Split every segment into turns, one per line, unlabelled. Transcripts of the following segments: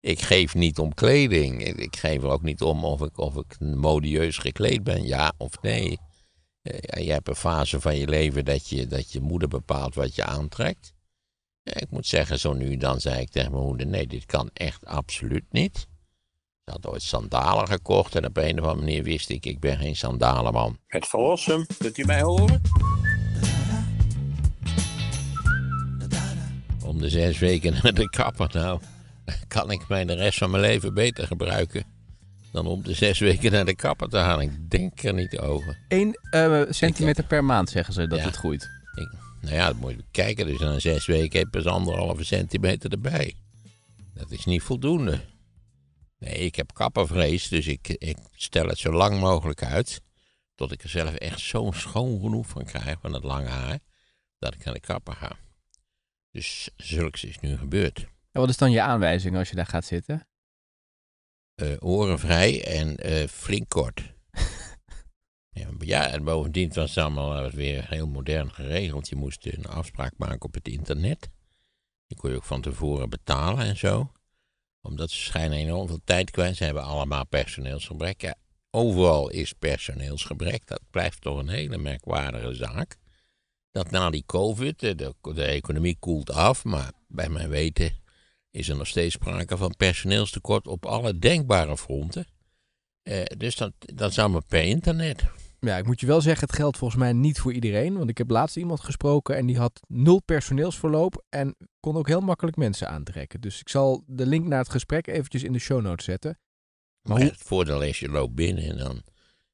Ik geef niet om kleding. Ik geef er ook niet om of ik, of ik modieus gekleed ben, ja of nee. Eh, je hebt een fase van je leven dat je, dat je moeder bepaalt wat je aantrekt. Eh, ik moet zeggen, zo nu dan zei ik tegen mijn moeder: nee, dit kan echt absoluut niet. Ik had ooit sandalen gekocht en op een of andere manier wist ik: ik ben geen sandalenman. Het verlossen, kunt u mij horen? Om de zes weken naar de kapper nou. kan ik mij de rest van mijn leven beter gebruiken dan om de zes weken naar de kapper te gaan. Ik denk er niet over. 1 eh, centimeter per maand zeggen ze dat het groeit. nou ja, dat moet je bekijken. Dus na zes weken heb je pas anderhalve centimeter erbij. Dat is niet voldoende. Nee, ik heb kappervrees, dus ik, ik stel het zo lang mogelijk uit. Tot ik er zelf echt zo schoon genoeg van krijg, van het lange haar, dat ik naar de kapper ga. Dus zulks is nu gebeurd wat is dan je aanwijzing als je daar gaat zitten? Uh, eh, orenvrij en eh, flink kort. ja, en bovendien was het allemaal eh, weer heel modern geregeld. Je moest een afspraak maken op het internet. Je kon je ook van tevoren betalen en zo. Omdat ze schijnen enorm veel tijd kwijt. Ze hebben allemaal personeelsgebrek. overal is personeelsgebrek. Dat blijft toch een hele merkwaardige zaak. Dat na die COVID, de, de economie koelt af, maar bij mijn weten is er nog steeds sprake van personeelstekort op alle denkbare fronten. Eh, dus dat, dat is allemaal per internet.
Ja, ik moet je wel zeggen, het geldt volgens mij niet voor iedereen. Want ik heb laatst iemand gesproken en die had nul personeelsverloop en kon ook heel makkelijk mensen aantrekken. Dus ik zal de link naar het gesprek eventjes in de show notes zetten.
Maar, het voordeel is, je loopt binnen en dan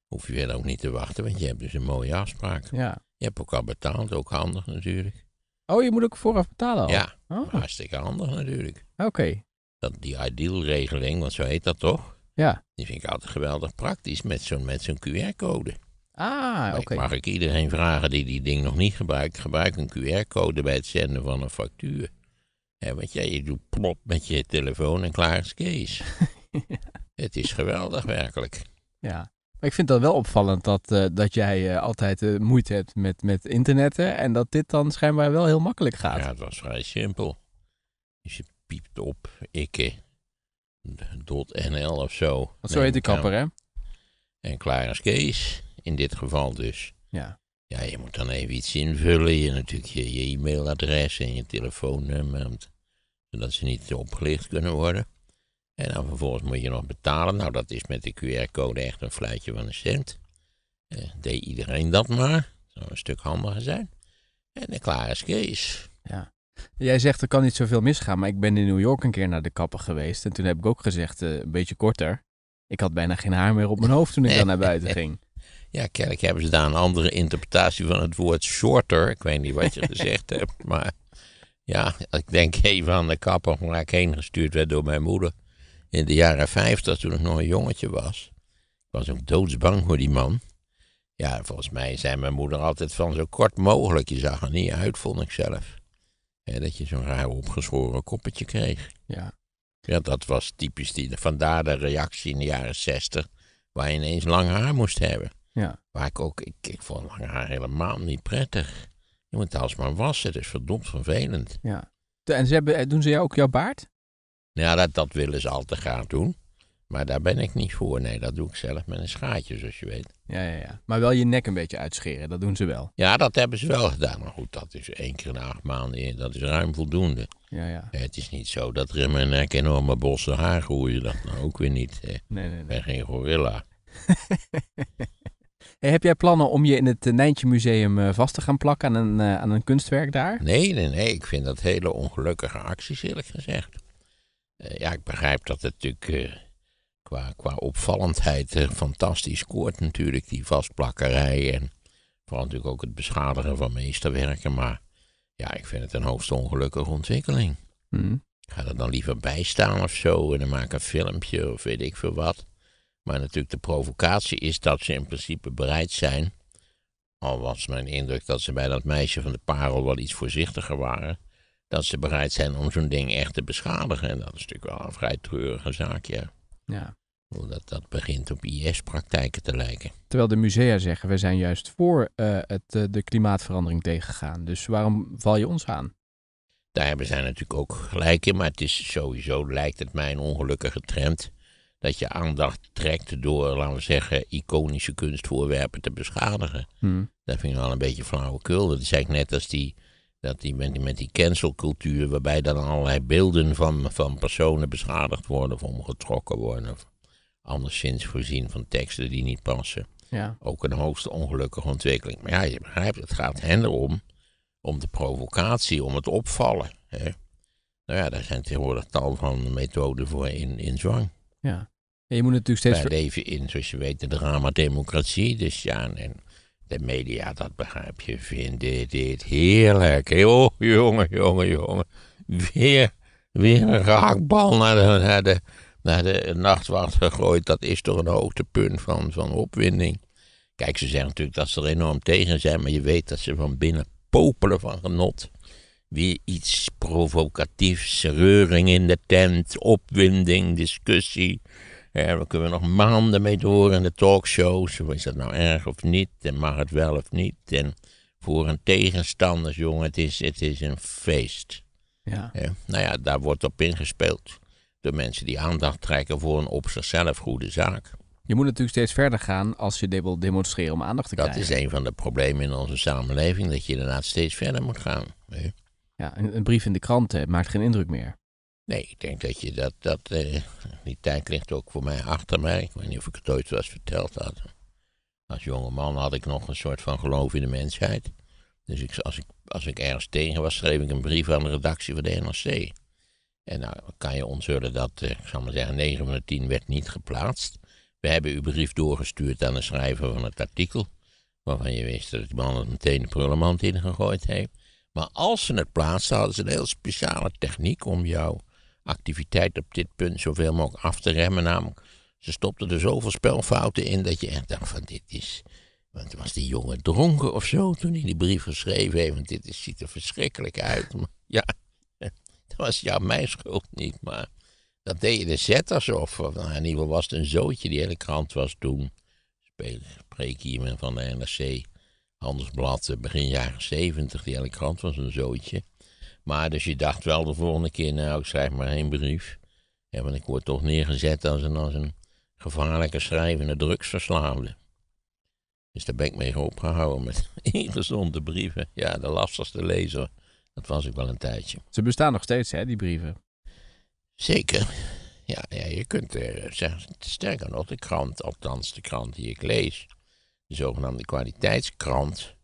hoef je weer ook niet te wachten, want je hebt dus een mooie afspraak. Ja. Je hebt ook al betaald, ook handig natuurlijk. Oh, je
moet ook vooraf betalen al? Ja, oh.
hartstikke handig natuurlijk. Oké. Okay. Dat Die idealregeling, want zo heet dat toch? Ja. Die vind ik altijd geweldig praktisch met zo'n met QR-code.
Ah, oké. Mag ik
iedereen vragen die die ding nog niet gebruikt, gebruik een QR-code bij het zenden van een factuur. want jij je doet plop met je telefoon en klaar is Kees. Het is geweldig, werkelijk.
Ja. Maar ik vind dat wel opvallend dat, eh, dat jij eh, altijd eh, moeite hebt met, met internetten. En dat dit dan schijnbaar wel heel makkelijk gaat. Ja, het
was vrij simpel. Dus je piept op ikke.nl eh, of zo. zo heet de kapper, hè? En klaar is Kees, in dit geval dus. Ja. Ja, je moet dan even iets invullen. Je natuurlijk je, je e-mailadres en je telefoonnummer. Zodat ze niet opgelicht kunnen worden. En dan vervolgens moet je nog betalen. Nou, dat is met de QR-code echt een fluitje van een cent. Eh, deed iedereen dat maar. Dat zou een stuk handiger zijn. En de
klaar is Kees. Ja. Jij zegt er kan niet zoveel misgaan, maar ik ben in New York een keer naar de kapper geweest. En toen heb ik ook gezegd, eh, een beetje korter. Ik had bijna geen haar meer op mijn hoofd toen ik dan naar buiten ging.
Ja, kennelijk hebben ze daar een andere interpretatie van het woord shorter. Ik weet niet wat je gezegd hebt, maar ja, ik denk even aan de kapper waar ik heen gestuurd werd door mijn moeder. In de jaren 50, toen ik nog een jongetje was. Ik was ook doodsbang voor die man. Ja, volgens mij zei mijn moeder altijd van zo kort mogelijk. Je zag er niet uit, vond ik zelf dat je zo'n raar opgeschoren koppetje kreeg. Ja. Ja, dat was typisch die. Vandaar de reactie in de jaren zestig, waar je ineens lang haar moest hebben. Ja. Waar ik ook, ik, ik vond lang haar helemaal niet prettig. Je moet het maar wassen, dat is verdomd vervelend. Ja. En ze hebben, doen ze jou ook jouw baard? ja, dat, dat willen ze al te graag doen. Maar daar ben ik niet voor. Nee, dat doe ik zelf met een schaatje, zoals je weet. Ja, ja, ja. Maar wel je nek een beetje uitscheren, dat doen ze wel. Ja, dat hebben ze wel gedaan. Maar goed, dat is één keer in acht maanden. Dat is ruim voldoende. Ja, ja. Het is niet zo dat er in mijn nek enorme bossen haar groeien. Dat nou ook weer niet. Nee, nee, nee. Ik ben geen gorilla.
heb jij plannen om je in het eh, Nijntje Museum eh, vast te gaan plakken aan een, eh, aan een kunstwerk daar?
Nee, nee, nee. Ik vind dat hele ongelukkige acties, eerlijk gezegd. ja, ik begrijp dat het natuurlijk qua, qua opvallendheid eh, fantastisch scoort natuurlijk, die vastplakkerij en vooral natuurlijk ook het beschadigen van meesterwerken. Maar ja, ik vind het een hoogst ongelukkige ontwikkeling. Hmm. Ga er dan liever bij staan of zo en dan maak een filmpje of weet ik veel wat. Maar natuurlijk de provocatie is dat ze in principe bereid zijn... Al was mijn indruk dat ze bij dat meisje van de parel wel iets voorzichtiger waren. Dat ze bereid zijn om zo'n ding echt te beschadigen. En dat is natuurlijk wel een vrij treurige zaak, ja. Ja omdat dat begint op IS-praktijken te lijken.
Terwijl de musea zeggen, we zijn juist voor uh, het, eh, de klimaatverandering tegengegaan. Dus waarom
val je ons aan? Daar hebben zij natuurlijk ook gelijk in, maar het is sowieso, lijkt het mij, een ongelukkige trend. Dat je aandacht trekt door, laten we zeggen, iconische kunstvoorwerpen te beschadigen. Hmm. Dat vind ik wel een beetje flauwekul. Dat is eigenlijk net als die, dat die met, die, cancelcultuur, waarbij dan allerlei beelden van, van personen beschadigd worden of omgetrokken worden. Of anderszins voorzien van teksten die niet passen. Ja. Ook een hoogst ongelukkige ontwikkeling. Maar ja, je begrijpt, het gaat hen erom, om de provocatie, om het opvallen. Hè? Nou ja, daar zijn tegenwoordig tal van methoden voor in, in zwang. Ja. je moet natuurlijk steeds... Wij leven in, zoals je weet, de drama-democratie. Dus ja, en de media, dat begrijp je, vinden dit heerlijk. Oh, jongen, jongen, jongen. Weer, weer een raakbal naar naar de naar de nachtwacht gegooid. Dat is toch een hoogtepunt van, van opwinding. Kijk, ze zeggen natuurlijk dat ze er enorm tegen zijn, maar je weet dat ze van binnen popelen van genot. Weer iets provocatiefs, reuring in de tent, opwinding, discussie. Ja, we kunnen nog maanden mee door in de talkshows. Is dat nou erg of niet? En mag het wel of niet? En voor een tegenstanders, jongen, het is, het is een feest. Ja. nou ja, daar wordt op ingespeeld de mensen die aandacht trekken voor een op zichzelf goede zaak. Je moet natuurlijk steeds verder gaan als je wil demonstreren om aandacht te krijgen. Dat is een van de problemen in onze samenleving, dat je inderdaad steeds verder moet gaan. Hè? Ja, een, brief in de krant maakt geen indruk meer. Nee, ik denk dat je dat, dat eh, die tijd ligt ook voor mij achter mij. Ik weet niet of ik het ooit was verteld had. Als jonge man had ik nog een soort van geloof in de mensheid. Dus ik, als, ik, als ik ergens tegen was, schreef ik een brief aan de redactie van de NRC. En nou kan je onthullen dat, eh, ik zal maar zeggen, 9 van de 10 werd niet geplaatst. We hebben uw brief doorgestuurd aan de schrijver van het artikel, waarvan je wist dat die man het meteen de prullenmand in gegooid heeft. Maar als ze het plaatsten, hadden ze een heel speciale techniek om jouw activiteit op dit punt zoveel mogelijk af te remmen. Namelijk, ze stopten er zoveel spelfouten in dat je echt dacht van dit is... Want was die jongen dronken of zo toen hij die brief geschreven heeft. Want dit is, ziet er verschrikkelijk uit. ja, dat was ja mijn schuld niet, maar dat je de zetters of, nou, in ieder geval was het een zootje, die hele krant was toen, Spreek iemand van de NRC, Handelsblad, eh, begin jaren zeventig, die hele krant was een zootje. Maar dus je dacht wel de volgende keer, nou ik schrijf maar één brief, ja, want ik word toch neergezet als een, als een gevaarlijke schrijvende drugsverslaafde. Dus daar ben ik mee opgehouden met ingezonde brieven. Ja, de lastigste lezer dat was ook wel een tijdje. Ze bestaan nog steeds, hè, die brieven? Zeker. Ja, ja je kunt er eh, zeggen, sterker nog, de krant, althans de krant die ik lees, de zogenaamde kwaliteitskrant,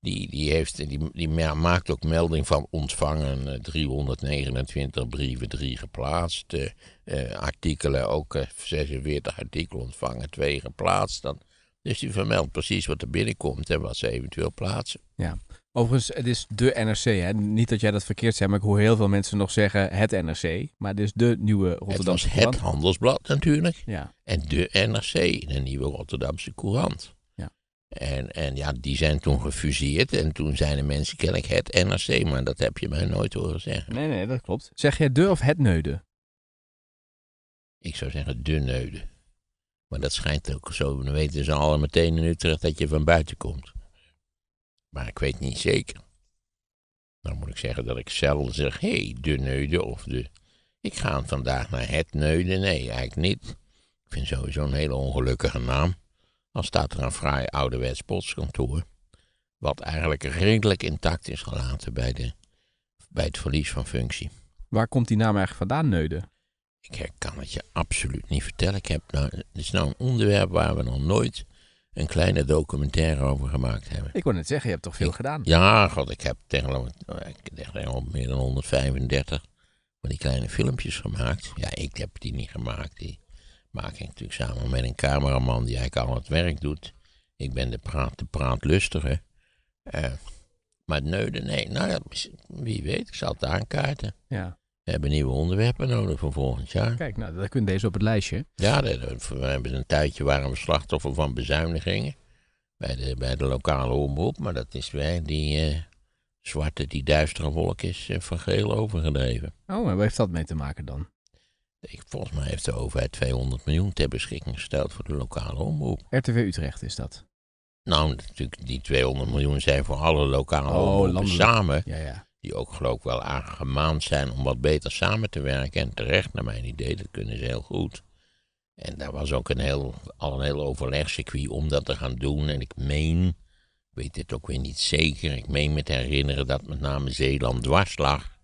die, die, heeft, die, die maakt ook melding van ontvangen 329 eh, brieven, drie geplaatst. Eh, artikelen, ook 46 artikelen ontvangen, twee geplaatst. Dan, dus die vermeldt precies wat er binnenkomt en wat ze eventueel plaatsen. Ja. Overigens, het is de NRC.
Hè? Niet dat jij dat verkeerd zei, maar ik hoor heel veel mensen nog zeggen het NRC. Maar dus de nieuwe Rotterdamse het was Het
handelsblad natuurlijk. Ja. En de NRC, de nieuwe Rotterdamse courant. Ja. En, en ja, die zijn toen gefuseerd en toen zijn de mensen kennelijk het NRC, maar dat heb je mij nooit horen zeggen. Nee, nee, dat klopt. Zeg jij de of het neude? Ik zou zeggen de neude. Maar dat schijnt ook zo, We weten ze al meteen in Utrecht dat je van buiten komt. Maar ik weet niet zeker. Dan moet ik zeggen dat ik zelf zeg, hé, hey, de neude of de... Ik ga vandaag naar het neude. Nee, eigenlijk niet. Ik vind sowieso een hele ongelukkige naam. Al staat er een fraai ouderwets postkantoor. Wat eigenlijk redelijk intact is gelaten bij, de, bij het verlies van functie. Waar komt die naam eigenlijk vandaan, Neude? Ik kan het je absoluut niet vertellen. Ik heb nou, het is nou een onderwerp waar we nog nooit een kleine documentaire over gemaakt hebben. Ik wou net zeggen, je hebt toch veel gedaan? Ja, god, ik heb tegenwoordig nou, meer dan 135 van die kleine filmpjes gemaakt. Ja, ik heb die niet gemaakt. Die maak ik natuurlijk samen met een cameraman die eigenlijk al het werk doet. Ik ben de, praat, de praatlustige. Uh, maar neuden, nee, nou, wie weet, ik zal het aankaarten. Ja. We hebben nieuwe onderwerpen nodig voor volgend jaar. Kijk, nou, daar kunt deze op het lijstje. Ja, we hebben een tijdje waren we slachtoffer van bezuinigingen. Bij de, bij de lokale omroep. Maar dat is weer die eh, zwarte, die duistere wolk is eh, van geel overgedreven.
Oh, en wat heeft dat mee te maken dan? Ik,
volgens mij heeft de overheid 200 miljoen ter beschikking gesteld voor de lokale omroep. RTV Utrecht is dat? Nou, natuurlijk, die 200 miljoen zijn voor alle lokale oh, omroepen samen. Ja, ja die ook geloof ik wel aangemaand zijn om wat beter samen te werken. En terecht, naar mijn idee, dat kunnen ze heel goed. En daar was ook een heel, al een heel overlegcircuit om dat te gaan doen. En ik meen, ik weet het ook weer niet zeker, ik meen me te herinneren dat met name Zeeland dwars lag.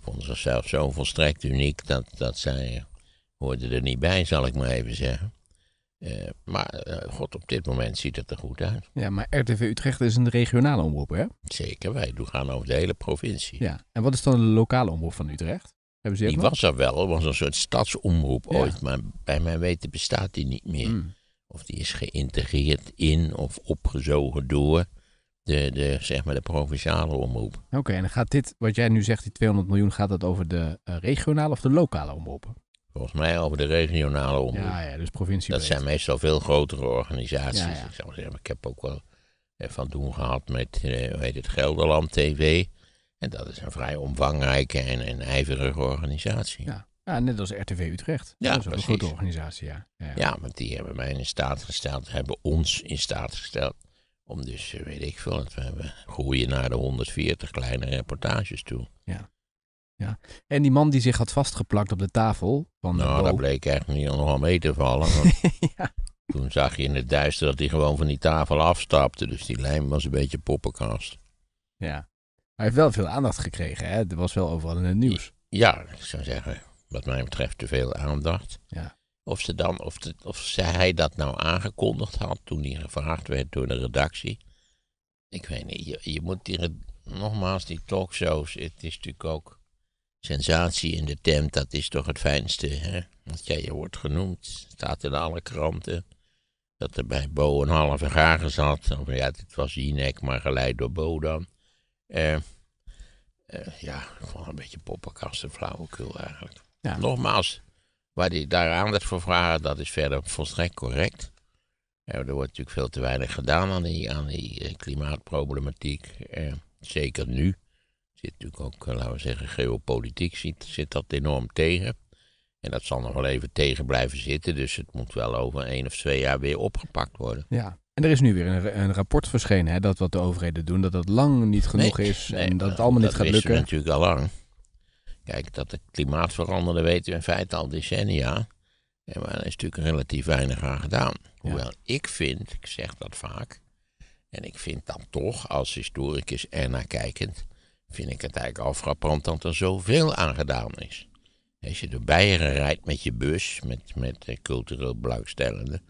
Vonden zichzelf zo volstrekt uniek dat, dat zij hoorde er niet bij, zal ik maar even zeggen. Eh, maar eh, god, op dit moment ziet het er goed uit.
Ja, maar RTV Utrecht is een regionale omroep, hè?
Zeker, wij gaan over de hele provincie. Ja,
en wat is dan de lokale omroep van Utrecht?
Hebben ze die was er wel, was een soort stadsomroep ooit, maar bij mijn weten bestaat die niet meer. Hmm. Of die is geïntegreerd in of opgezogen door de, de, zeg maar de provinciale omroep.
Oké, en gaat dit, wat jij nu zegt, die 200 miljoen, gaat dat over de eh, regionale of de lokale omroepen?
Volgens mij over de regionale omroep. Ja, ja, dus provincie. Dat zijn meestal veel grotere organisaties. Ik, zou zeggen, ik heb ook wel eh, van doen gehad met eh, hoe heet het, Gelderland TV. En dat is een vrij omvangrijke en, en ijverige organisatie. Ja. ja, net als RTV
Utrecht. Ja, dat is ook een grote organisatie, ja. ja. Ja,
want die hebben mij in staat gesteld, hebben ons in staat gesteld om dus, eh, weet ik veel, we groeien naar de 140 kleine reportages toe.
Ja. Ja. En die man die zich had vastgeplakt op de tafel. Van nou, dat
bleek eigenlijk niet nogal mee te vallen. Toen zag je in het duister dat hij gewoon van die tafel afstapte. Dus die lijm was een beetje poppenkast. Ja. Hij heeft wel veel aandacht gekregen, hè? Er was wel overal in het nieuws. Ja, ik zou zeggen, wat mij betreft te veel aandacht. Ja. Of, ze dan, of, de, hij dat nou aangekondigd had toen hij gevraagd werd door de redactie. Ik weet niet, je, je moet die, nogmaals, die talkshows, het is natuurlijk ook sensatie in de tent, dat is toch het fijnste. Hè? Want ja, je wordt genoemd, staat in alle kranten. Dat er bij Bo een halve graag zat. Of, ja, het was Jinek, maar geleid door Bo dan. Eh, eh, ja, gewoon een beetje poppenkasten, flauwekul eigenlijk. Ja. Nogmaals, waar die daar aandacht voor vragen, dat is verder volstrekt correct. er wordt natuurlijk veel te weinig gedaan aan die, aan die eh, klimaatproblematiek. Eh, zeker nu zit natuurlijk ook, eh, laten we zeggen, geopolitiek zit, zit dat enorm tegen. En dat zal nog wel even tegen blijven zitten. Dus het moet wel over één of twee jaar weer opgepakt worden. Ja. En
er is nu weer een, een rapport verschenen hè, dat wat de overheden doen, dat dat lang niet genoeg is en dat het allemaal niet gaat lukken. Dat is
natuurlijk al lang. Kijk, dat het klimaat weten we in feite al decennia. En maar daar is natuurlijk relatief weinig aan gedaan. Hoewel ik vind, ik zeg dat vaak, en ik vind dan toch als historicus ernaar kijkend, vind ik het eigenlijk al dat er zoveel aangedaan is. Als je door Beieren rijdt met je bus, met, met eh, cultureel belangstellenden,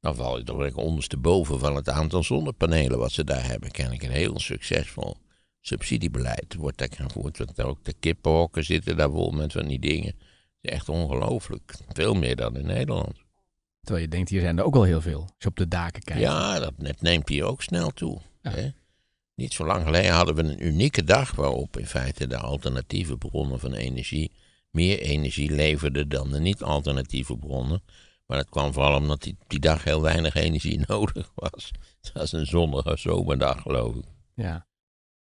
dan val je toch ondersteboven van het aantal zonnepanelen wat ze daar hebben. Ken ik een heel succesvol subsidiebeleid wordt daar gevoerd. Want ook de kippenhokken zitten daar vol met van die dingen. Het is echt ongelooflijk. Veel meer dan in Nederland. Terwijl je denkt, hier zijn er ook al heel veel. Als je op de daken kijkt. Ja, dat neemt hier ook snel toe. Ja. Hè? Niet zo lang geleden hadden we een unieke dag waarop in feite de alternatieve bronnen van energie meer energie leverden dan de niet-alternatieve bronnen. Maar dat kwam vooral omdat die, die dag heel weinig energie nodig was. Het was een zonnige zomerdag, geloof ik. Ja.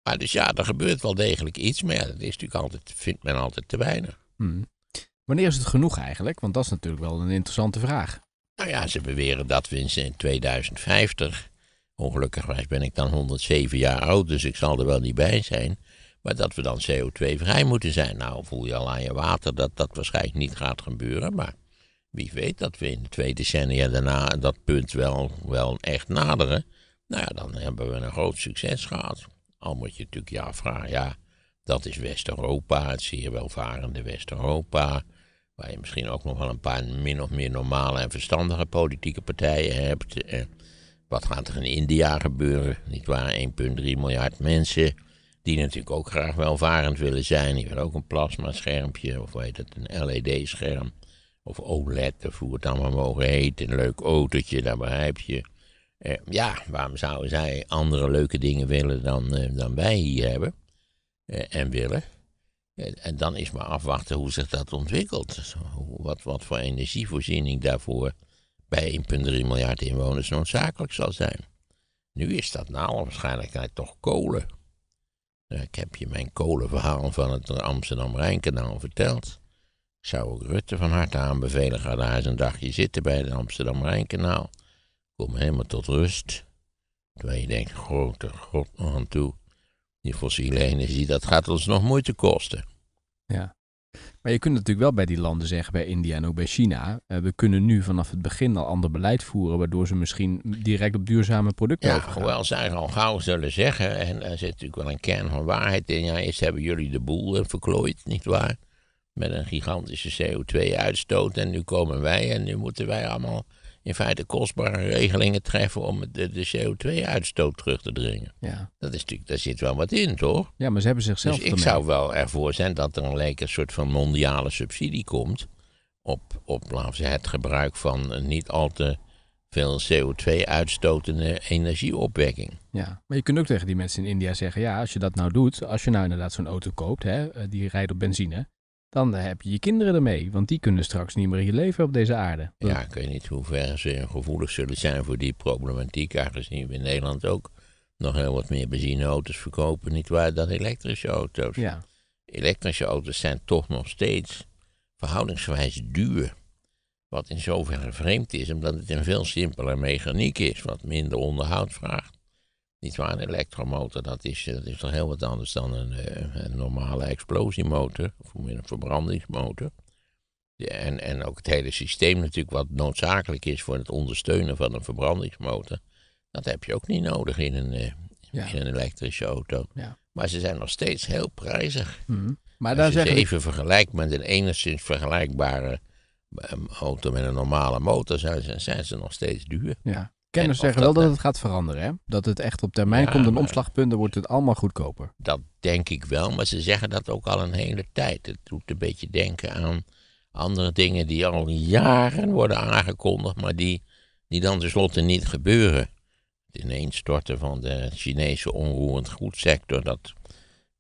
Maar dus ja, er gebeurt wel degelijk iets, maar dat is natuurlijk altijd, vindt men altijd te weinig.
Hmm. Wanneer is het genoeg eigenlijk?
Want dat is natuurlijk wel een interessante vraag. Nou ja, ze beweren dat we in 2050 Ongelukkig ben ik dan 107 jaar oud, dus ik zal er wel niet bij zijn. Maar dat we dan CO2-vrij moeten zijn. Nou, voel je al aan je water dat dat waarschijnlijk niet gaat gebeuren. Maar wie weet dat we in de twee decennia daarna dat punt wel, wel echt naderen. Nou ja, dan hebben we een groot succes gehad. Al moet je natuurlijk je afvragen, ja, dat is West-Europa, het zeer welvarende West-Europa. Waar je misschien ook nog wel een paar min of meer normale en verstandige politieke partijen hebt. Eh, wat gaat er in India gebeuren? Niet waar, 1,3 miljard mensen. Die natuurlijk ook graag welvarend willen zijn. Die willen ook een plasmaschermpje, of weet het, een LED-scherm. Of OLED, of hoe het allemaal mogen heet. Een leuk autootje, daar begrijp je. Eh, ja, waarom zouden zij andere leuke dingen willen dan, eh, dan wij hier hebben? Eh, en willen. Eh, en dan is maar afwachten hoe zich dat ontwikkelt. Wat, wat voor energievoorziening daarvoor bij 1,3 miljard inwoners noodzakelijk zal zijn. Nu is dat na alle waarschijnlijkheid toch kolen. Ik heb je mijn kolenverhaal van het Amsterdam-Rijnkanaal verteld. Ik zou ook Rutte van harte aanbevelen, ga daar eens een dagje zitten bij het Amsterdam-Rijnkanaal. Kom helemaal tot rust. Terwijl je denkt, grote oh god nog aan toe. Die fossiele energie, dat gaat ons nog moeite kosten. Ja. Maar je kunt natuurlijk wel bij die landen zeggen, bij India en ook
bij China, eh, we kunnen nu vanaf het begin al ander beleid voeren, waardoor ze misschien direct op duurzame producten ja, overgaan.
Hoewel zij al gauw zullen zeggen, en daar zit natuurlijk wel een kern van waarheid in, ja, eerst hebben jullie de boel eh, verklooid, nietwaar? Met een gigantische CO2-uitstoot en nu komen wij en nu moeten wij allemaal in feite kostbare regelingen treffen om de, CO2-uitstoot terug te dringen. Ja. Dat is natuurlijk, daar zit wel wat in, toch?
Ja, maar ze hebben zichzelf. Dus ik zou
wel ervoor zijn dat er een lekker soort van mondiale subsidie komt op, op het gebruik van niet al te veel CO2-uitstotende energieopwekking.
Ja, maar je kunt ook tegen die mensen in India zeggen: ja, als je dat nou doet, als je nou inderdaad zo'n auto koopt, hè, eh, die rijdt op benzine, dan heb je je kinderen ermee. Want die kunnen straks niet meer je leven op deze aarde.
Ja, ik weet niet hoe ver ze gevoelig zullen zijn voor die problematiek. Aangezien we in Nederland ook nog heel wat meer benzineauto's verkopen, niet waar? dan elektrische auto's. Ja. Elektrische auto's zijn toch nog steeds verhoudingsgewijs duur. Wat in zoverre vreemd is, omdat het een veel simpeler mechaniek is, wat minder onderhoud vraagt. Niet een elektromotor, dat is, eh, dat is toch heel wat anders dan een, eh, een normale explosiemotor. Of een verbrandingsmotor. en, en ook het hele systeem natuurlijk, wat noodzakelijk is voor het ondersteunen van een verbrandingsmotor. Dat heb je ook niet nodig in een, eh, in een elektrische auto. Ja. Maar ze zijn nog steeds heel prijzig.
Mhm. Maar Als je ze even
vergelijkt met een enigszins vergelijkbare ehm, auto met een normale motor, zijn ze, zijn ze nog steeds duur.
Ja. Kenners zeggen wel dat het gaat veranderen, hè? Dat het echt op termijn komt, een omslagpunt, dan wordt het allemaal goedkoper.
Dat denk ik wel, maar ze zeggen dat ook al een hele tijd. Het doet een beetje denken aan andere dingen die al jaren worden aangekondigd, maar die, die dan tenslotte niet gebeuren. Het ineenstorten van de Chinese onroerend goedsector, dat...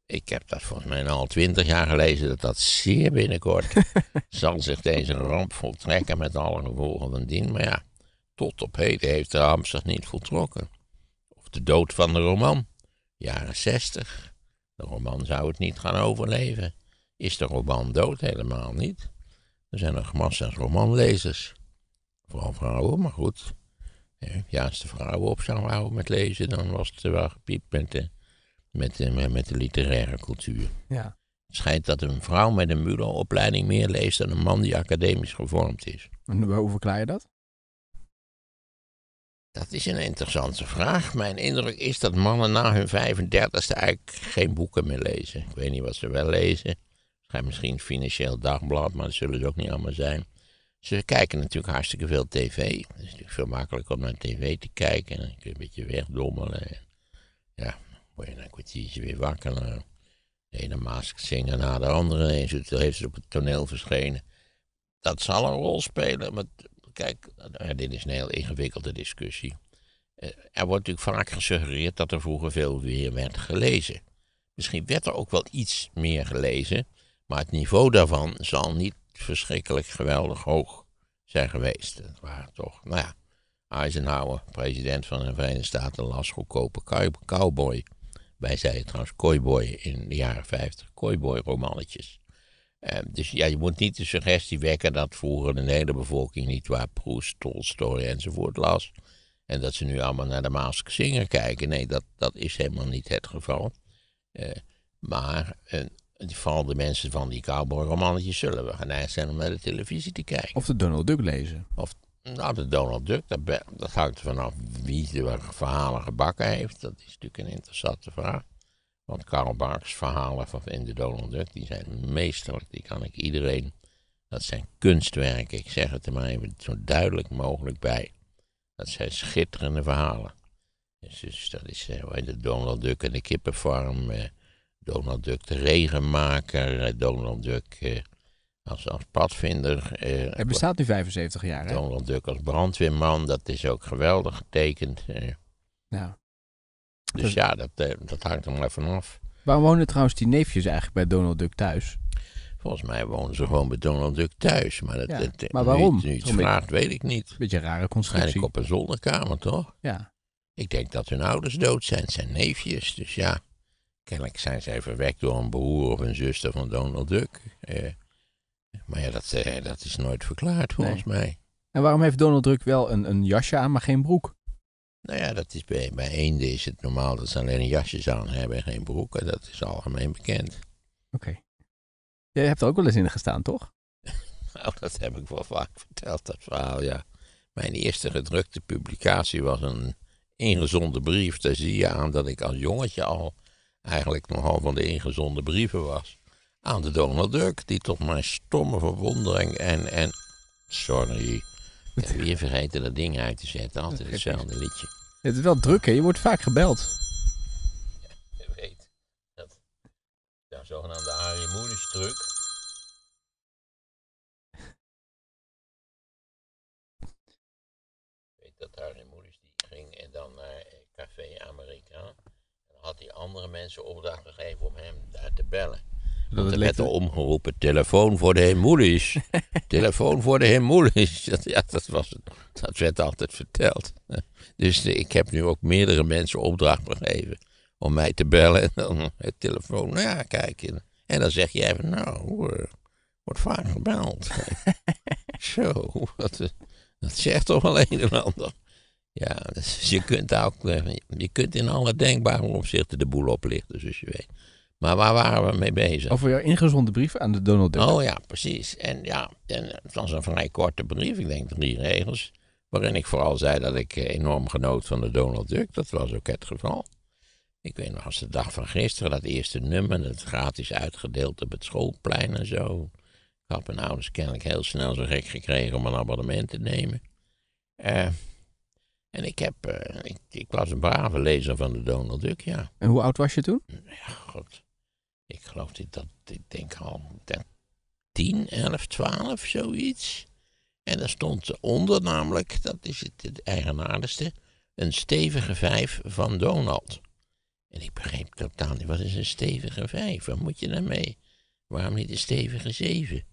Ik heb dat volgens mij al twintig jaar gelezen, dat dat zeer binnenkort zal zich deze ramp voltrekken met alle gevolgen van dien. Maar ja, tot op heden heeft de Amsterdam zich niet voltrokken. Of de dood van de roman, jaren zestig. De roman zou het niet gaan overleven. Is de roman dood? Helemaal niet. Er zijn nog massa's romanlezers. Vooral vrouwen, maar goed. Ja, als de vrouwen op zouden houden met lezen, dan was het wel gepiept met de, met de, literaire cultuur. Ja. Het schijnt dat een vrouw met een MULO-opleiding meer leest dan een man die academisch gevormd is. En hoe verklaar je dat? Dat is een interessante vraag. Mijn indruk is dat mannen na hun 35ste eigenlijk geen boeken meer lezen. Ik weet niet wat ze wel lezen. Schrijf misschien Financieel Dagblad, maar dat zullen ze ook niet allemaal zijn. Ze kijken natuurlijk hartstikke veel tv. Het is natuurlijk veel makkelijker om naar tv te kijken. Dan kun je een beetje wegdommelen. Ja, word je een kwartiertje weer wakker. de ene zingen na de andere. zo heeft ze op het toneel verschenen. Dat zal een rol spelen, maar kijk, nou dit is een heel ingewikkelde discussie. Eh, er wordt natuurlijk vaak gesuggereerd dat er vroeger veel weer werd gelezen. Misschien werd er ook wel iets meer gelezen, maar het niveau daarvan zal niet verschrikkelijk geweldig hoog zijn geweest. Het waren toch, nou ja, Eisenhower, president van de Verenigde Staten, las goedkope cowboy. Wij zeiden trouwens cowboy in de jaren 50, cowboy romannetjes. Ehm, dus ja, je moet niet de suggestie wekken dat vroeger de hele bevolking niet waar Proest, Tolstoy enzovoort las. En dat ze nu allemaal naar de Maaske Singer kijken. Nee, dat, dat is helemaal niet het geval. Uh, maar uh, vooral de mensen van die cowboy-romannetjes zullen we geneigd zijn om naar de televisie te kijken. Of de Donald Duck lezen. Of nou, de Donald Duck, dat, dat hangt er vanaf wie de verhalen gebakken heeft. Dat is natuurlijk een interessante vraag. Want Karl Barks verhalen van, in de Donald Duck, die zijn meesterlijk. Die kan ik iedereen... Dat zijn kunstwerken, ik zeg het er maar even zo duidelijk mogelijk bij. Dat zijn schitterende verhalen. Dus, dus dat is de eh, Donald Duck en de kippenfarm... Eh, Donald Duck de regenmaker, eh, Donald Duck eh, als, als padvinder. Eh, Hij bestaat nu 75 jaar, hè? Donald Duck als brandweerman, dat is ook geweldig getekend. Eh. Ja. Dus, ja, dat, eh, hangt er maar vanaf.
Waar wonen trouwens die neefjes eigenlijk bij Donald Duck thuis? Volgens mij wonen ze gewoon bij Donald Duck thuis. Maar, dat, ja, dat maar waarom? Nu, iets weet ik niet. Een Beetje een rare constructie. Waarschijnlijk op een zolderkamer, toch?
Ja. Ik denk dat hun ouders dood zijn. Het zijn neefjes, dus ja. Kennelijk zijn zij verwekt door een broer of een zuster van Donald Duck. Eh, maar ja, dat, eh, dat is nooit verklaard volgens mij. En
waarom heeft Donald Duck wel een, een jasje aan, maar geen broek?
Nou ja, dat is bij, bij eenden is het normaal dat ze alleen jasjes aan hebben en geen broeken. Dat is algemeen bekend. Oké. Jij hebt er ook wel eens in gestaan, toch? nou, dat heb ik wel vaak verteld, dat verhaal, ja. Mijn eerste gedrukte publicatie was een ingezonde brief. Daar zie je aan dat ik als jongetje al eigenlijk nogal van de ingezonde brieven was. Aan de Donald Duck, die tot mijn stomme verwondering en, en sorry, heb weer vergeten dat ding uit te zetten. Altijd hetzelfde liedje.
Het is wel druk, hè? Je wordt vaak gebeld. Ja, je weet.
Dat, de zogenaamde Harry Moeders truc. Ik weet dat Harry Moeders die ging en dan naar Café Amerika. had hij andere mensen opdracht gegeven om hem daar te bellen. Dat het letter omgeroepen. Telefoon voor de hemoelis. Telefoon voor de hemoelis. ja, dat, was, dat werd altijd verteld. Dus ik heb nu ook meerdere mensen opdracht gegeven om mij te bellen. En dan het telefoon, nou ja, kijk. En dan zeg jij even nou, wordt vaak gebeld. Zo, eh, dat, zegt toch wel een en ander. Ja, dus je kunt, ook, eh, je kunt in alle denkbare opzichten de boel oplichten, zoals je weet. Maar waar waren we mee bezig? Over
jouw ingezonden brief aan de Donald Duck. Oh ja,
precies. En ja, en het was een vrij korte brief, ik denk drie regels. Waarin ik vooral zei dat ik eh, enorm genoot van de Donald Duck. Dat was ook het geval. Ik weet nog als de dag van gisteren, dat eerste nummer, dat gratis uitgedeeld op het schoolplein en zo. Ik had mijn ouders kennelijk heel snel zo gek gekregen om een abonnement te nemen. Eh, en ik, heb, eh, ik, ik, was een brave lezer van de Donald Duck, ja. En hoe oud was je toen? Ja, goed. Ik geloof dat, ik denk al 10, 11, 12, zoiets. En daar stond onder namelijk, dat is het, het eigenaardigste, een stevige vijf van Donald. En ik begreep totaal niet, wat is een stevige vijf? Wat moet je daarmee? Waarom niet een stevige zeven?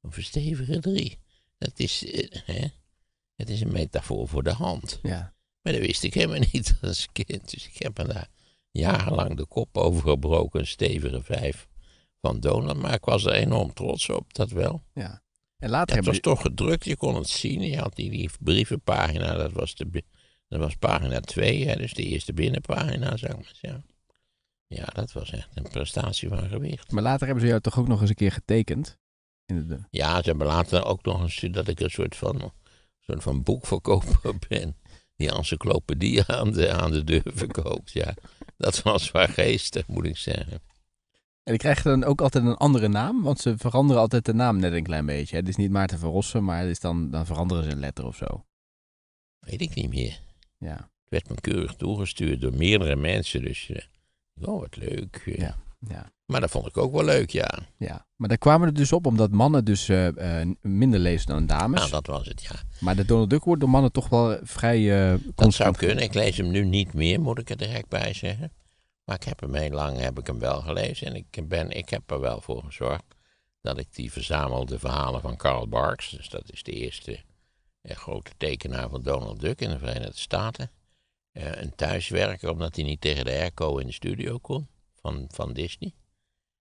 Of een stevige drie? Dat is, eh, hè? Het is een metafoor voor de hand. Ja. Maar dat wist ik helemaal niet als kind. Dus ik heb me daar jarenlang de kop overgebroken, een stevige vijf van Donald. Maar ik was er enorm trots op, dat wel. Ja. En later het was toch gedrukt, je kon het zien. Je had die, die brievenpagina, dat was, de, dat was pagina 2, hè, dus de eerste binnenpagina, zeg maar. Ja. ja, dat was echt een prestatie van gewicht.
Maar later hebben ze jou toch ook nog eens een keer getekend?
In de... Ja, ze hebben later ook nog eens dat ik een soort van, soort van boekverkoper ben. Die encyclopedie aan de, aan de deur verkoopt, ja. Dat was waar geesten, moet ik zeggen.
En die krijgen dan ook altijd een andere naam, want ze veranderen altijd de naam net een klein beetje. Het is niet Maarten van maar het is
dan, dan veranderen ze een letter of zo. Weet ik niet meer. Ja. Het werd me keurig toegestuurd door meerdere mensen, dus... Eh, oh, wat leuk. Eh. Ja. Ja. Maar dat vond ik ook wel leuk, ja. Ja,
maar daar kwamen er dus op omdat mannen dus eh, eh, minder lezen dan dames. Nou, dat was het, ja. Maar de Donald Duck wordt door mannen toch wel vrij uh, Dat zou kunnen. Ik lees
hem nu niet meer, moet ik er direct bij zeggen. Maar ik heb hem heel lang heb ik hem wel gelezen. En ik, ben, ik heb er wel voor gezorgd dat ik die verzamelde verhalen van Karl Barks... dus dat is de eerste grote tekenaar van Donald Duck in de Verenigde Staten... Uh, een thuiswerker, omdat hij niet tegen de airco in de studio kon van, van Disney.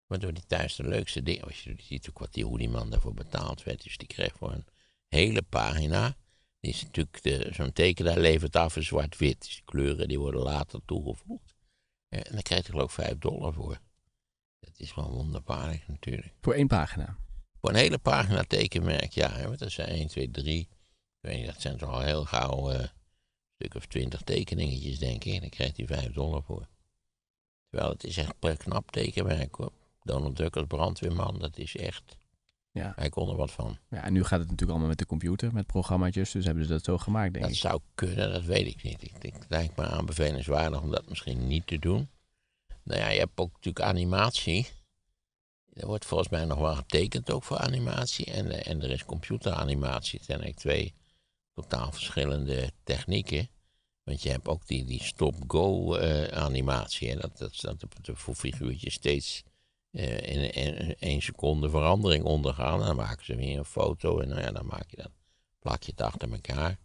Waardoor die thuis de leukste dingen. Als je ziet ook wat die, hoe die man daarvoor betaald werd. Dus die kreeg voor een hele pagina. Die is natuurlijk zo'n daar levert af in zwart-wit. Dus die kleuren die worden later toegevoegd. Eh, en daar krijg je geloof ik 5 dollar voor. Dat is wel wonderbaarlijk natuurlijk. Voor één pagina? Voor een hele pagina tekenmerk, ja. Want dat zijn 1, 2, 3. Ik weet niet, dat zijn toch al heel gauw eh, een stuk of 20 tekeningetjes, denk ik. En dan krijgt hij 5 dollar voor. Terwijl het is echt knap tekenwerk hoor. Donald Duck als brandweerman, dat is echt... Ja. Hij kon er wat van.
Ja, en nu gaat het natuurlijk allemaal met de
computer, met programmaatjes. Dus hebben ze dat zo gemaakt, denk dat ik. Dat zou kunnen, dat weet ik niet. Ik denk, het lijkt me aanbevelingswaardig om dat misschien niet te doen. Nou ja, je hebt ook natuurlijk animatie. Er wordt volgens mij nog wel getekend ook voor animatie. En, eh, en er is computeranimatie. Het zijn eigenlijk twee totaal verschillende technieken. Want je hebt ook die, die stop-go eh, animatie. en Dat, dat, dat de figuurtjes steeds uh, in één seconde verandering ondergaan. Dan maken ze weer een foto en nou ja, dan maak je dat. Plak je het achter elkaar.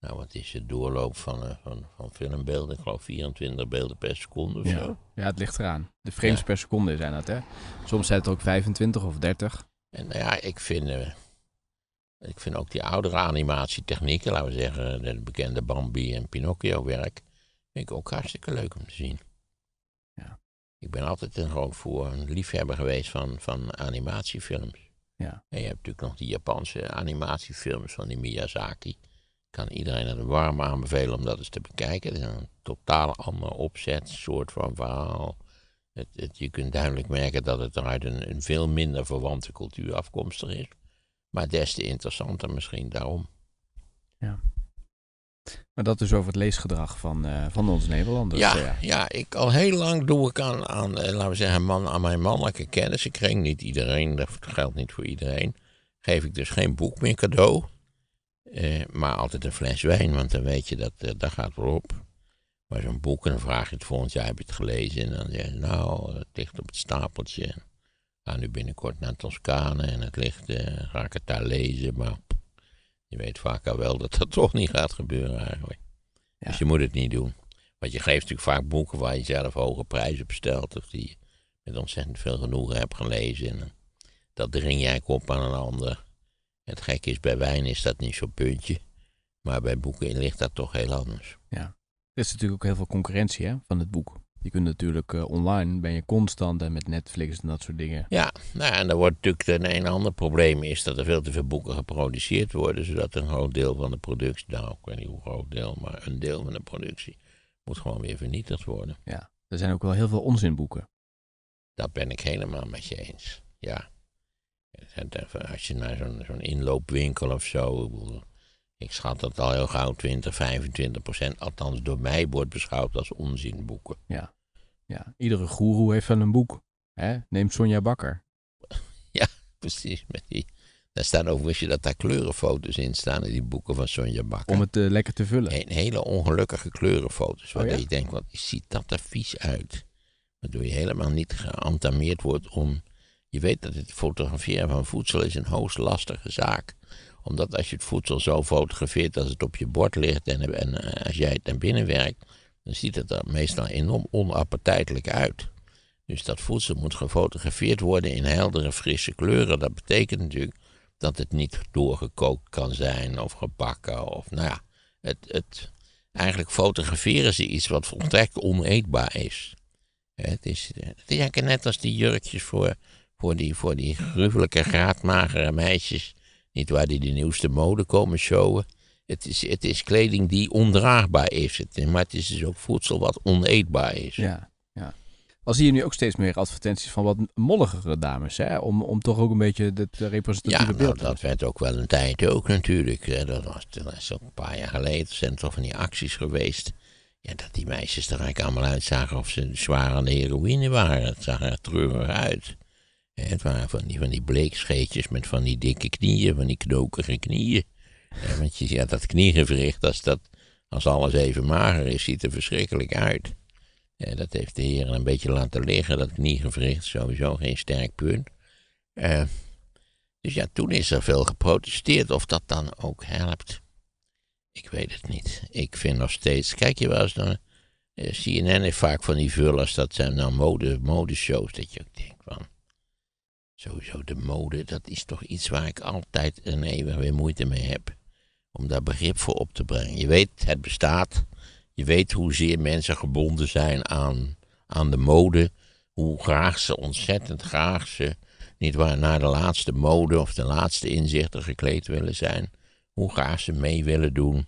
Nou, wat is de doorloop van, eh, van, van filmbeelden? Ik geloof 24 beelden per seconde of ja. zo.
Ja, het ligt eraan. De frames per seconde zijn dat, hè? Soms zijn het ook 25 of 30.
En nou ja, ik vind ik vind ook die oudere animatietechnieken, laten we zeggen, de bekende Bambi en Pinocchio werk, vind ik ook hartstikke leuk om te zien. Ja. Ik ben altijd een groot voor een liefhebber geweest van, van animatiefilms. Ja. En je hebt natuurlijk nog die Japanse animatiefilms van die Miyazaki. Kan iedereen er warm aanbevelen om dat eens te bekijken. Het is een totaal andere opzet, soort van verhaal. Het, je kunt duidelijk merken dat het eruit uit een, een veel minder verwante cultuur afkomstig is. Maar des te interessanter misschien daarom.
Ja. Maar dat is over het leesgedrag van, eh, van ons
Nederlanders. Ja, eh. ja, ik, al heel lang doe ik aan, aan eh, laten we zeggen, man, aan mijn mannelijke kennis. Ik kreeg niet iedereen, dat geldt niet voor iedereen. Geef ik dus geen boek meer cadeau. maar altijd een fles wijn, want dan weet je dat daar gaat wel op. Maar zo'n boek, en dan vraag je het volgend jaar, heb je het gelezen? En dan zeg je, nou, het ligt op het stapeltje. Ga nou, nu binnenkort naar Toscane en het ligt, eh, ga ik het daar lezen, maar je weet vaak al wel dat dat toch niet gaat gebeuren eigenlijk. Dus je moet het niet doen. Want je geeft natuurlijk vaak boeken waar je zelf hoge prijzen bestelt of die je met ontzettend veel genoegen hebt gelezen. En eh, dat dring jij op aan een ander. Het gekke is, bij wijn is dat niet zo'n puntje. Maar bij boeken ligt dat toch heel anders. Ja.
Er is natuurlijk ook heel veel concurrentie hè, van het boek. Je kunt natuurlijk eh, online, ben je constant en met Netflix en dat soort
dingen. Ja, nou, en dan wordt natuurlijk een, een ander probleem is dat er veel te veel boeken geproduceerd worden, zodat een groot deel van de productie, nou ik weet niet hoe groot deel, maar een deel van de productie moet gewoon weer vernietigd worden. Ja,
er zijn ook wel heel veel onzinboeken.
Dat ben ik helemaal met je eens, ja. Als je naar zo'n zo'n inloopwinkel of zo, ik schat dat al heel gauw 20, 25 procent, althans door mij, wordt beschouwd als onzinboeken. Ja,
ja. iedere goeroe heeft wel een boek. Hè? Neem Sonja Bakker.
ja, precies. Met die. Daar staan overigens je dat daar kleurenfoto's in staan in die boeken van Sonja Bakker. Om het eh, lekker te vullen. Een hele ongelukkige kleurenfoto's. Oh, Waar je denkt, wat ziet dat er vies uit? Waardoor je helemaal niet geantameerd wordt om... Je weet dat het fotograferen van voedsel is een hoogst lastige zaak omdat als je het voedsel zo fotografeert als het op je bord ligt en, en eh, als jij het naar binnen werkt, dan ziet het er meestal enorm onappetitelijk uit. Dus dat voedsel moet gefotografeerd worden in heldere, frisse kleuren. Dat betekent natuurlijk dat het niet doorgekookt kan zijn of gebakken. Of, nou ja, het, het, eigenlijk fotograferen ze iets wat volstrekt oneetbaar is. Het is, het is eigenlijk net als die jurkjes voor, voor, die, voor die gruwelijke graadmagere meisjes niet waar die de nieuwste mode komen showen. Het is, het is kleding die ondraagbaar is. Maar het is dus ook voedsel wat oneetbaar is. Ja, ja. Al zie je nu ook steeds meer advertenties van wat molligere dames. Hè? Om, om toch ook een beetje het representatieve ja, beeld Ja, nou, dat werd ook wel een tijd ook natuurlijk. Dat was, een paar jaar geleden. Er zijn toch van die acties geweest. Ja, dat die meisjes er eigenlijk allemaal uitzagen of ze zwaar aan de heroïne waren. Het zag er treurig uit. Het waren van die, van die bleekscheetjes met van die dikke knieën, van die knokige knieën. Ja, want je, ja, dat kniegewricht, als, dat, als alles even mager is, ziet er verschrikkelijk uit. dat heeft de heer een beetje laten liggen, dat kniegewricht, sowieso geen sterk punt. Eh, dus ja, toen is er veel geprotesteerd. Of dat dan ook helpt, ik weet het niet. Ik vind nog steeds, kijk je wel eens naar... Eh, CNN heeft vaak van die vullers, dat zijn nou mode, modeshows, dat je ook denkt. Sowieso de mode, dat is toch iets waar ik altijd een eeuwig weer moeite mee heb. Om daar begrip voor op te brengen. Je weet, het bestaat. Je weet hoezeer mensen gebonden zijn aan, aan de mode. Hoe graag ze, ontzettend graag ze, niet waar, naar de laatste mode of de laatste inzichten gekleed willen zijn. Hoe graag ze mee willen doen.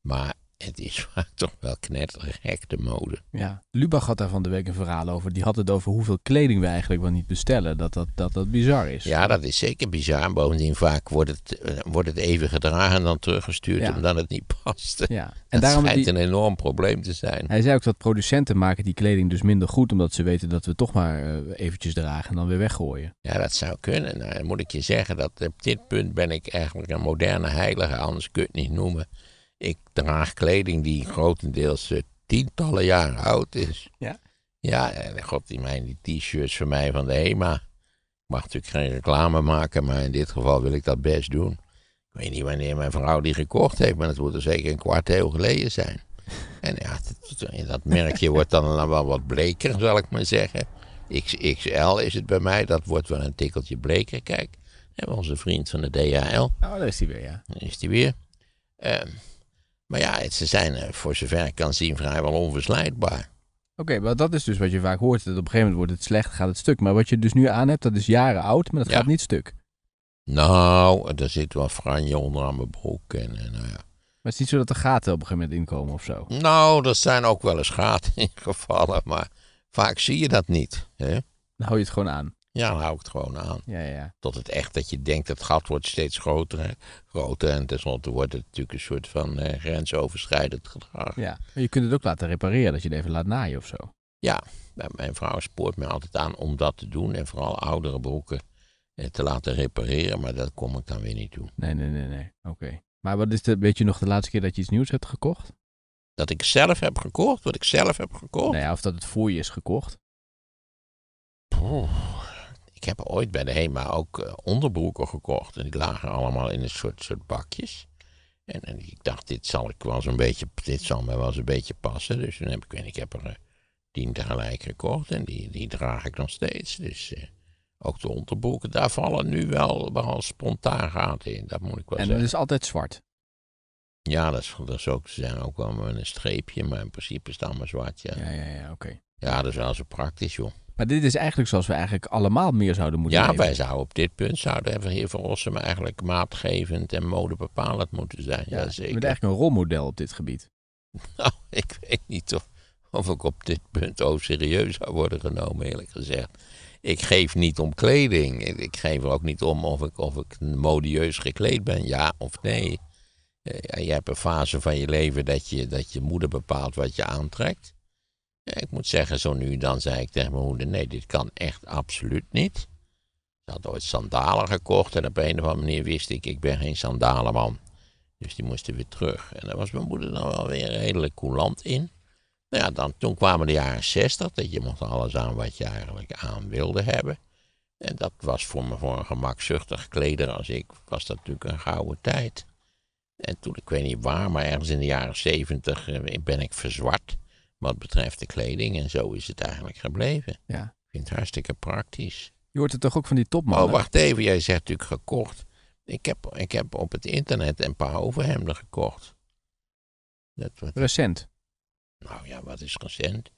Maar het is vaak toch wel knettergek de mode. Ja, Lubach had daar van de week een verhaal over. Die had het over hoeveel kleding we eigenlijk wel niet bestellen. Dat dat, dat, dat bizar is. Ja, dat is zeker bizar. Bovendien vaak wordt het, eh, wordt het even gedragen en dan teruggestuurd omdat het niet past. Ja. En dat daarom schijnt die... een enorm probleem te zijn.
Hij zei ook dat producenten maken die kleding dus minder goed omdat ze weten dat we toch maar eh, eventjes dragen en dan weer weggooien.
Ja, dat zou kunnen. Nou, dan moet ik je zeggen dat op dit punt ben ik eigenlijk een moderne heilige, anders kun je het niet noemen. Ik draag kleding die grotendeels eh, tientallen jaren oud is. Ja. Ja, en eh, god, die, mij die t-shirts van mij van de HEMA. Ik mag natuurlijk geen reclame maken, maar in dit geval wil ik dat best doen. Ik weet niet wanneer mijn vrouw die gekocht heeft, maar het moet er zeker een kwart eeuw geleden zijn. En ja, dat merkje wordt dan wel wat bleker, zal ik maar zeggen. XXL is het bij mij, dat wordt wel een tikkeltje bleker. Kijk, hebben we onze vriend van de DHL. Oh, daar is hij weer, ja. Daar is hij weer. Uh, maar ja, ze zijn eh, voor zover ik kan zien vrijwel onverslijdbaar.
Oké, maar dat is dus wat je vaak hoort. Dat op een gegeven moment wordt het slecht, gaat het stuk. Maar wat je dus nu aan hebt,
dat is jaren oud, maar dat gaat niet stuk. Nou, er zit wel franje onder aan mijn broek. En, en, nou ja.
Maar het is niet zo dat er gaten op een gegeven moment inkomen of zo?
Nou, er zijn ook wel eens gaten ingevallen, maar vaak zie je dat niet. Hè? Dan hou je het gewoon aan. Ja, dan hou ik het gewoon aan. Ja, ja. Tot het echt dat je denkt, dat gat wordt steeds groter en groter. En tenslotte wordt het natuurlijk een soort van eh, grensoverschrijdend gedrag. Ja, je kunt het ook laten repareren, dat je het even laat naaien of zo. Ja, nou, mijn vrouw spoort me altijd aan om dat te doen. En vooral oudere broeken eh, te laten repareren. Maar dat kom ik dan weer niet toe. Nee, nee, nee, nee. Oké.
Maar wat is de, weet je nog de laatste keer dat je iets nieuws hebt gekocht?
Dat ik zelf heb gekocht? Wat ik zelf heb gekocht? Nou ja, of dat het voor je is gekocht? Poh ik heb ooit bij de HEMA ook eh, onderbroeken gekocht. En die lagen allemaal in een soort, soort bakjes. En, en ik dacht, dit zal, ik wel een beetje, dit zal me wel eens een beetje passen. Dus toen heb ik, ik heb er eh, tien tegelijk gekocht. En die, die draag ik nog steeds. Dus eh, ook de onderbroeken, daar vallen nu wel, wel spontaan gaten in. Dat moet ik wel en zeggen. En dat is altijd zwart? Ja, dat, is, dat is ook, ze zijn ook wel een streepje. Maar in principe is het allemaal zwart, ja. Ja, ja, ja, oké. Ja, dat is wel zo praktisch, joh.
Maar dit is eigenlijk zoals we eigenlijk allemaal meer zouden moeten Ja, wij
zouden op dit punt zouden even hier voor Rossum eigenlijk maatgevend en modebepalend moeten zijn. Ja, zeker. Je bent eigenlijk een rolmodel op dit gebied. Nou, ik weet niet of, of ik op dit punt ook serieus zou worden genomen, eerlijk gezegd. Ik geef niet om kleding. Ik geef er ook niet om of ik, of ik modieus gekleed ben, ja of nee. Eh, je hebt een fase van je leven dat je, dat je moeder bepaalt wat je aantrekt. Ik moet zeggen, zo nu dan zei ik tegen mijn moeder: nee, dit kan echt absoluut niet. Ze had ooit sandalen gekocht en op een of andere manier wist ik: ik ben geen sandalenman. Dus die moesten weer terug. En daar was mijn moeder dan wel weer redelijk coulant in. Nou ja, dan, toen kwamen de jaren zestig, dat je mocht alles aan wat je eigenlijk aan wilde hebben. En dat was voor me voor een gemakzuchtig kleder als ik, was dat natuurlijk een gouden tijd. En toen, ik weet niet waar, maar ergens in de jaren zeventig eh, ben ik verzwart wat betreft de kleding. En zo is het eigenlijk gebleven. Ja. Ik vind het hartstikke praktisch. Je hoort het toch ook van die topmannen? Oh, wacht even. Jij zegt natuurlijk gekocht. Ik heb, ik heb op het internet een paar overhemden gekocht. Dat Recent? Nou ja, wat is recent?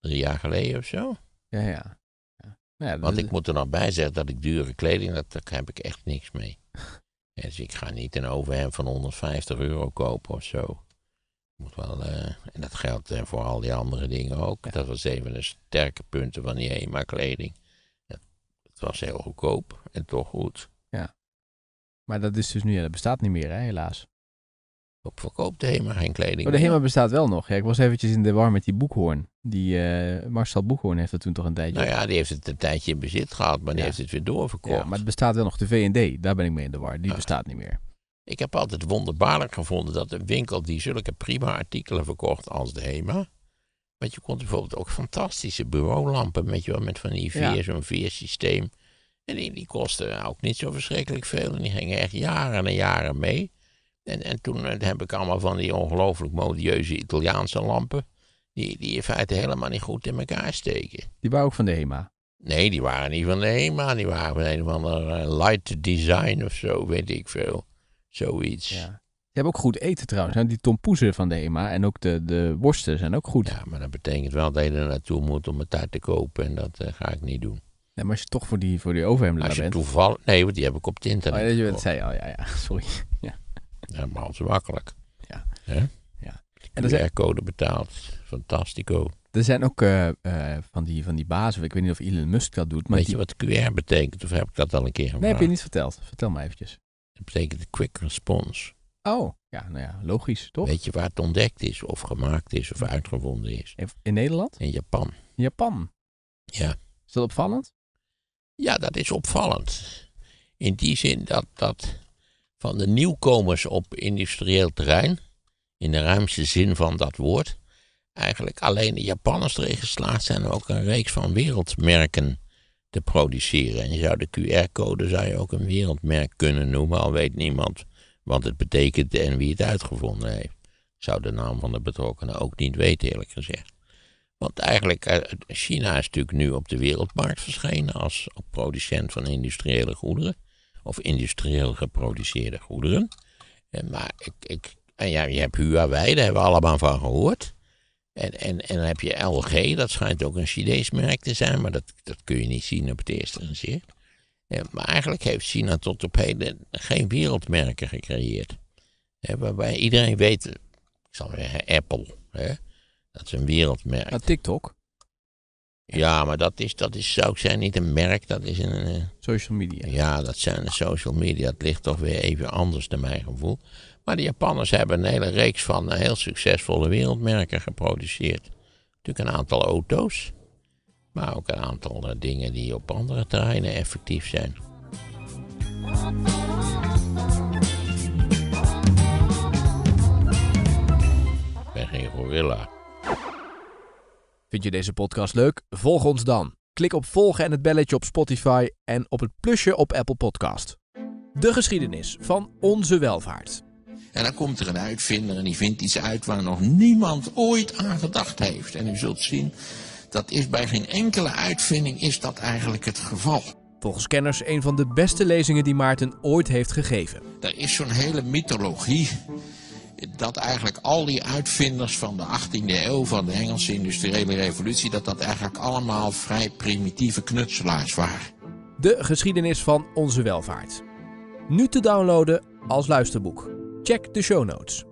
Drie jaar geleden of zo? Ja, ja. ja. Nou Want ik moet er nog bij zeggen dat ik dure kleding, dat, daar heb ik echt niks mee. dus ik ga niet een overhemd van 150 euro kopen of zo. Moet wel, eh, en dat geldt eh, voor al die andere dingen ook. Dat was een van de sterke punten van die HEMA-kleding. het was heel goedkoop en toch goed.
Ja. Maar dat is dus nu, ja, dat bestaat niet meer, hè, helaas.
Op verkoopt HEMA geen kleding. Maar oh, de HEMA
bestaat wel nog. Ja, ik was eventjes in de war met die Boekhoorn. Die eh, Marcel Boekhoorn heeft dat toen toch een tijdje. Nou ja,
die heeft het een tijdje in bezit gehad, maar die heeft het weer doorverkocht. Ja, maar
het bestaat wel nog de V&D. Daar ben ik mee in de war. Die bestaat niet meer.
Ik heb altijd wonderbaarlijk gevonden dat een winkel die zulke prima artikelen verkocht als de HEMA. Want je kon bijvoorbeeld ook fantastische bureaulampen met, je, met van die vier ja. zo'n veersysteem. En die, die ook niet zo verschrikkelijk veel. En die gingen echt jaren en jaren mee. En, en toen eh, heb ik allemaal van die ongelooflijk modieuze Italiaanse lampen. Die, die in feite helemaal niet goed in elkaar steken. Die waren ook van de HEMA? Nee, die waren niet van de HEMA. Die waren van een of andere eh, light design of zo, weet ik veel. Zoiets. Ja.
Je hebt ook goed eten trouwens. die tompoezen van de EMA en ook de, de worsten zijn ook goed. Ja, maar dat
betekent wel dat je er naartoe moet om het daar te kopen. En dat eh, ga ik niet doen.
Ja, maar als je toch voor die, voor die
overhemden bent. Als je toevallig... Nee, want die heb ik op het internet. Oh, je dat zei al. Ja, ja, sorry. Ja, ja maar zo makkelijk. Ja. ja. En QR-code betaald. Fantastico.
Er zijn ook eh, eh, van, die, van die bazen, ik weet niet of Elon Musk dat doet. Maar Weet je wat QR betekent?
Of heb ik dat al een keer gemaakt? Nee, heb je niet verteld. Vertel me eventjes. Dat betekent quick response. Oh, ja, nou ja, logisch, toch? Weet je waar het ontdekt is, of gemaakt is, of uitgevonden is? In Nederland? In Japan. Japan? Ja. Is dat opvallend? Ja, dat is opvallend. In die zin dat, dat van de nieuwkomers op industrieel terrein, in de ruimste zin van dat woord, eigenlijk alleen de Japanners erin geslaagd zijn om ook een reeks van wereldmerken te produceren. En je zou de QR-code zou je ook een wereldmerk kunnen noemen, al weet niemand wat het betekent en wie het uitgevonden heeft. zou de naam van de betrokkenen ook niet weten, eerlijk gezegd. Want eigenlijk, eh, China is natuurlijk nu op de wereldmarkt verschenen als producent van industriële goederen. Of industrieel geproduceerde goederen. Eh, maar ik, ik, en ja, je hebt Huawei, daar hebben we allemaal van gehoord. En, en, en dan heb je LG, dat schijnt ook een Chinees merk te zijn, maar dat, dat kun je niet zien op het eerste gezicht. Eh, maar eigenlijk heeft China tot op heden geen wereldmerken gecreëerd. Eh, waarbij iedereen weet, ik zal zeggen Apple, dat is een wereldmerk. Maar nou, TikTok? Ja, maar dat is, dat is, zou ik zeggen, niet een merk, dat is een... Eh, social media. Ja, dat zijn de social media. Het ligt toch weer even anders naar mijn gevoel. Maar de Japanners hebben een hele reeks van eh, heel succesvolle wereldmerken geproduceerd. Natuurlijk een aantal auto's, maar ook een aantal eh, dingen die op andere terreinen effectief zijn. Ik ben geen gorilla.
Vind je deze podcast leuk? Volg ons dan. Klik op volgen en het belletje op Spotify en op het plusje op Apple Podcast. De geschiedenis van onze welvaart.
En dan komt er een uitvinder en die vindt iets uit waar nog niemand ooit aan gedacht heeft. En u zult zien, dat is bij geen enkele uitvinding is dat eigenlijk het geval. Volgens
kenners een van de beste lezingen die Maarten ooit heeft gegeven.
Er is zo'n hele mythologie dat eigenlijk al die uitvinders van de 18e eeuw, van de Engelse industriële revolutie, dat dat eigenlijk allemaal vrij primitieve knutselaars waren. De
geschiedenis van onze welvaart. Nu te downloaden als luisterboek. Check the show notes.